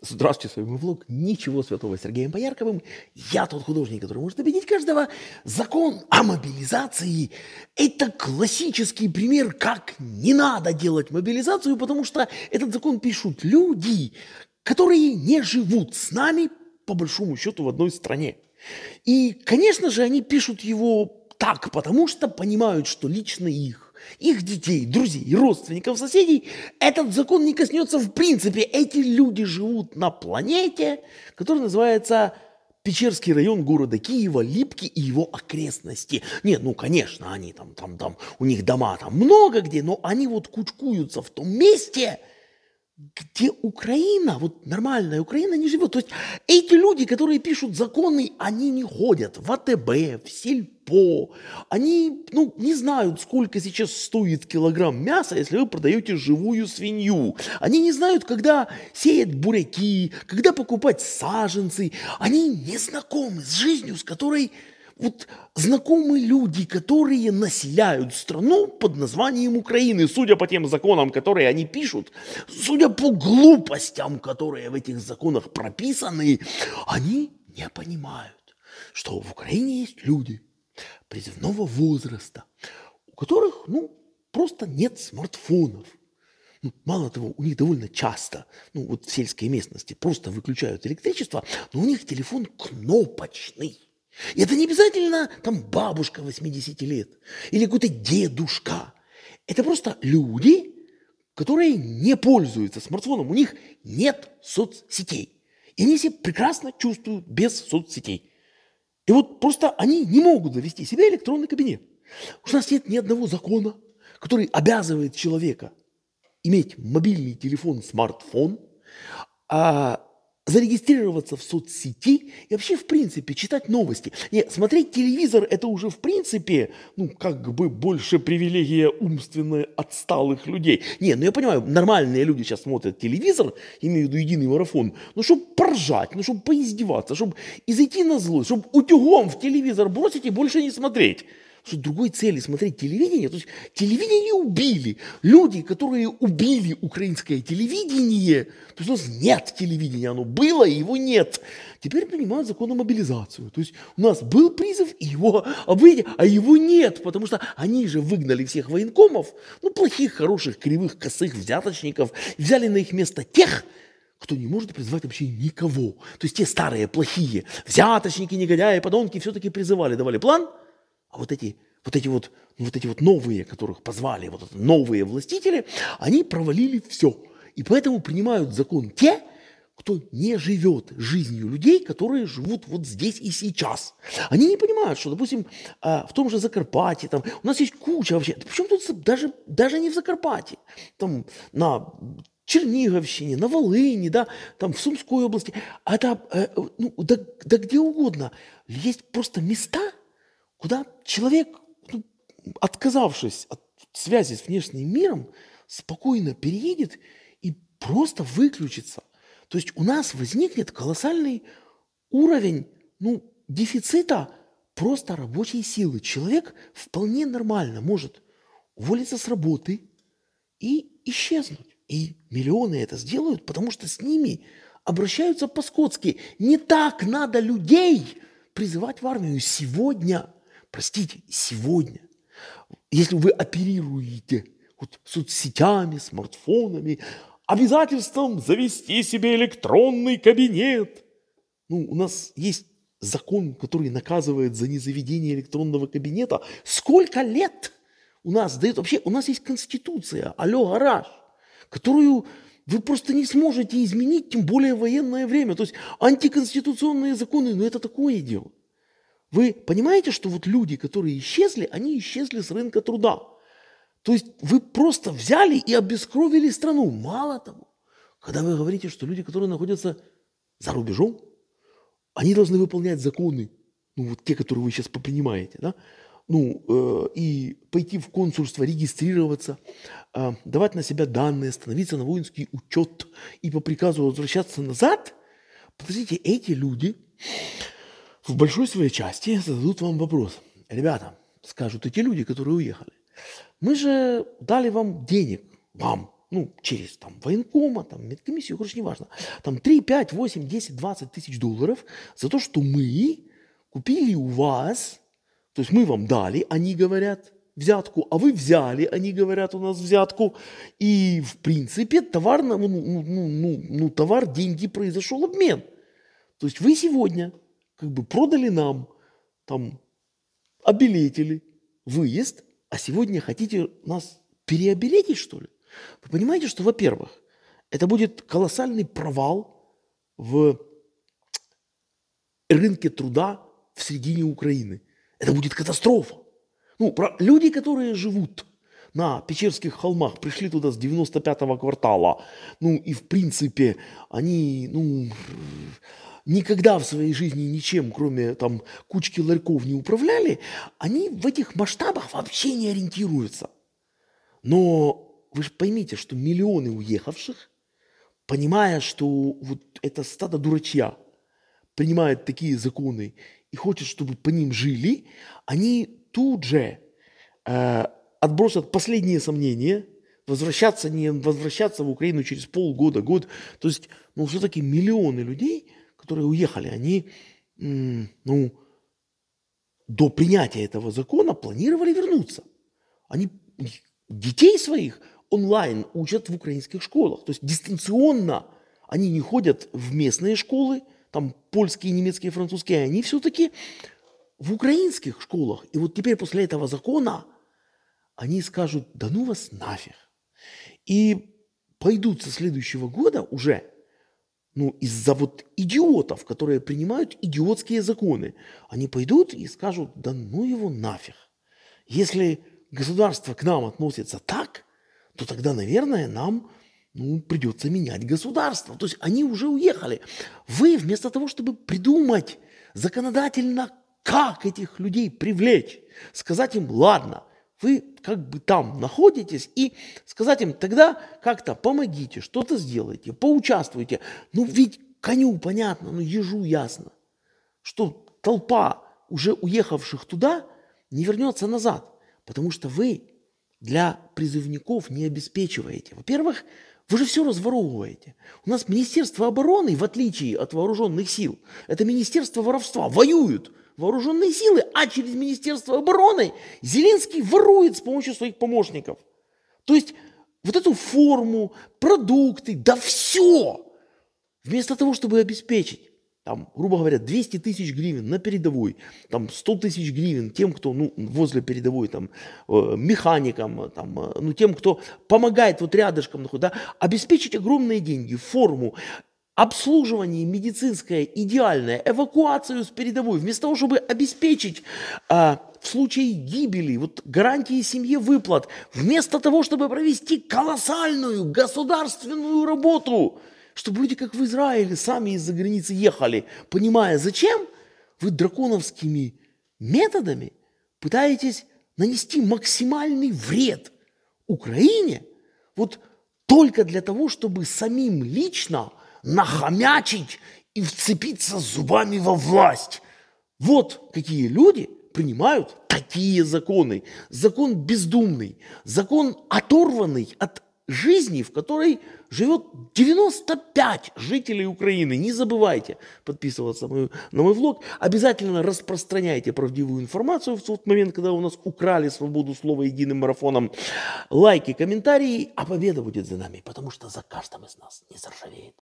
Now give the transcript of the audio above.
Здравствуйте, с вами влог «Ничего святого» с Сергеем Поярковым. Я тот художник, который может обидеть каждого. Закон о мобилизации – это классический пример, как не надо делать мобилизацию, потому что этот закон пишут люди, которые не живут с нами, по большому счету, в одной стране. И, конечно же, они пишут его так, потому что понимают, что лично их их детей, друзей, родственников, соседей, этот закон не коснется в принципе. Эти люди живут на планете, которая называется Печерский район города Киева, Липки и его окрестности. Не, ну, конечно, они там, там, там, у них дома там много где, но они вот кучкуются в том месте, где Украина, вот нормальная Украина не живет. То есть эти люди, которые пишут законы, они не ходят в АТБ, в сельпо, по. Они, ну, не знают, сколько сейчас стоит килограмм мяса, если вы продаете живую свинью. Они не знают, когда сеять буряки, когда покупать саженцы. Они не знакомы с жизнью, с которой вот знакомы люди, которые населяют страну под названием Украины, судя по тем законам, которые они пишут, судя по глупостям, которые в этих законах прописаны, они не понимают, что в Украине есть люди – призывного возраста, у которых, ну, просто нет смартфонов. Ну, мало того, у них довольно часто, ну вот в сельской местности просто выключают электричество, но у них телефон кнопочный. И это не обязательно там бабушка 80 лет или какой-то дедушка. Это просто люди, которые не пользуются смартфоном, у них нет соцсетей. И они себя прекрасно чувствуют без соцсетей. И вот просто они не могут завести себе электронный кабинет. У нас нет ни одного закона, который обязывает человека иметь мобильный телефон, смартфон, а зарегистрироваться в соцсети и вообще, в принципе, читать новости. Не, смотреть телевизор – это уже, в принципе, ну, как бы больше привилегия умственно отсталых людей. Не, ну я понимаю, нормальные люди сейчас смотрят телевизор, имею в виду единый марафон, ну, чтобы поржать, ну, чтобы поиздеваться, чтобы изойти на зло, чтобы утюгом в телевизор бросить и больше не смотреть с другой цели смотреть телевидение. То есть телевидение убили. Люди, которые убили украинское телевидение, то есть у нас нет телевидения, оно было, и его нет. Теперь принимают закон о мобилизации, То есть у нас был призыв, и его обвинили, а его нет, потому что они же выгнали всех военкомов, ну, плохих, хороших, кривых, косых взяточников, взяли на их место тех, кто не может призывать вообще никого. То есть те старые, плохие, взяточники, негодяи, подонки все-таки призывали, давали план – вот эти, вот эти вот, вот эти вот новые, которых позвали, вот новые властители, они провалили все. И поэтому принимают закон те, кто не живет жизнью людей, которые живут вот здесь и сейчас. Они не понимают, что, допустим, а, в том же Закарпатье, там, у нас есть куча вообще, причем тут даже, даже не в Закарпатье, там на Черниговщине, на Волыни, да, там в Сумской области, а там, э, э, ну, да, да где угодно. Есть просто места – куда человек, ну, отказавшись от связи с внешним миром, спокойно переедет и просто выключится. То есть у нас возникнет колоссальный уровень ну, дефицита просто рабочей силы. Человек вполне нормально может уволиться с работы и исчезнуть. И миллионы это сделают, потому что с ними обращаются по-скотски. Не так надо людей призывать в армию сегодня – Простите, сегодня, если вы оперируете вот соцсетями, смартфонами, обязательством завести себе электронный кабинет. Ну, у нас есть закон, который наказывает за незаведение электронного кабинета. Сколько лет у нас дает вообще? У нас есть конституция, алло, гараж, которую вы просто не сможете изменить, тем более военное время. То есть антиконституционные законы, ну это такое дело. Вы понимаете, что вот люди, которые исчезли, они исчезли с рынка труда. То есть вы просто взяли и обескровили страну. Мало того, когда вы говорите, что люди, которые находятся за рубежом, они должны выполнять законы, ну вот те, которые вы сейчас попринимаете, да, ну, э, и пойти в консульство, регистрироваться, э, давать на себя данные, становиться на воинский учет и по приказу возвращаться назад, подождите, эти люди – в большой своей части зададут вам вопрос. Ребята, скажут эти люди, которые уехали, мы же дали вам денег, вам, ну, через там военкома, там, медкомиссию, короче, неважно, там 3, 5, 8, 10, 20 тысяч долларов за то, что мы купили у вас, то есть мы вам дали, они говорят, взятку, а вы взяли, они говорят у нас взятку, и в принципе товар, ну, ну, ну, ну, товар, деньги, произошел обмен. То есть вы сегодня как бы продали нам там обилетили выезд, а сегодня хотите нас переобилетить, что ли? Вы понимаете, что, во-первых, это будет колоссальный провал в рынке труда в середине Украины. Это будет катастрофа. Ну, про... люди, которые живут на Печерских холмах, пришли туда с 95-го квартала, ну и в принципе они, ну, никогда в своей жизни ничем, кроме там кучки ларьков, не управляли, они в этих масштабах вообще не ориентируются. Но вы же поймите, что миллионы уехавших, понимая, что вот это стадо дурачья принимает такие законы и хочет, чтобы по ним жили, они тут же э, отбросят последние сомнения – возвращаться, не возвращаться в Украину через полгода, год. То есть, ну, все-таки миллионы людей которые уехали, они, ну, до принятия этого закона планировали вернуться. Они детей своих онлайн учат в украинских школах. То есть дистанционно они не ходят в местные школы, там польские, немецкие, французские, они все-таки в украинских школах. И вот теперь после этого закона они скажут, да ну вас нафиг. И пойдут со следующего года уже ну, из-за вот идиотов, которые принимают идиотские законы, они пойдут и скажут, да ну его нафиг. Если государство к нам относится так, то тогда, наверное, нам ну, придется менять государство. То есть они уже уехали. Вы вместо того, чтобы придумать законодательно, как этих людей привлечь, сказать им, ладно, вы как бы там находитесь, и сказать им тогда как-то помогите, что-то сделайте, поучаствуйте. Ну ведь коню понятно, ну ежу ясно, что толпа уже уехавших туда не вернется назад, потому что вы для призывников не обеспечиваете. Во-первых, вы же все разворовываете. У нас Министерство обороны, в отличие от вооруженных сил, это Министерство воровства, воюют – вооруженные силы, а через Министерство обороны Зеленский ворует с помощью своих помощников. То есть вот эту форму, продукты, да все, вместо того, чтобы обеспечить там, грубо говоря, 200 тысяч гривен на передовой, там 100 тысяч гривен тем, кто ну, возле передовой, там, э, механикам, э, там, э, ну, тем, кто помогает вот рядышком, да, обеспечить огромные деньги, форму, обслуживание медицинское идеальное, эвакуацию с передовой, вместо того, чтобы обеспечить а, в случае гибели, вот гарантии семье выплат, вместо того, чтобы провести колоссальную государственную работу, чтобы люди, как в Израиле, сами из-за границы ехали, понимая, зачем вы драконовскими методами пытаетесь нанести максимальный вред Украине, вот только для того, чтобы самим лично – нахомячить и вцепиться зубами во власть. Вот какие люди принимают такие законы. Закон бездумный, закон оторванный от жизни, в которой живет 95 жителей Украины. Не забывайте подписываться на мой, на мой влог. Обязательно распространяйте правдивую информацию в тот момент, когда у нас украли свободу слова единым марафоном. Лайки, комментарии, а победа будет за нами, потому что за каждым из нас не заржавеет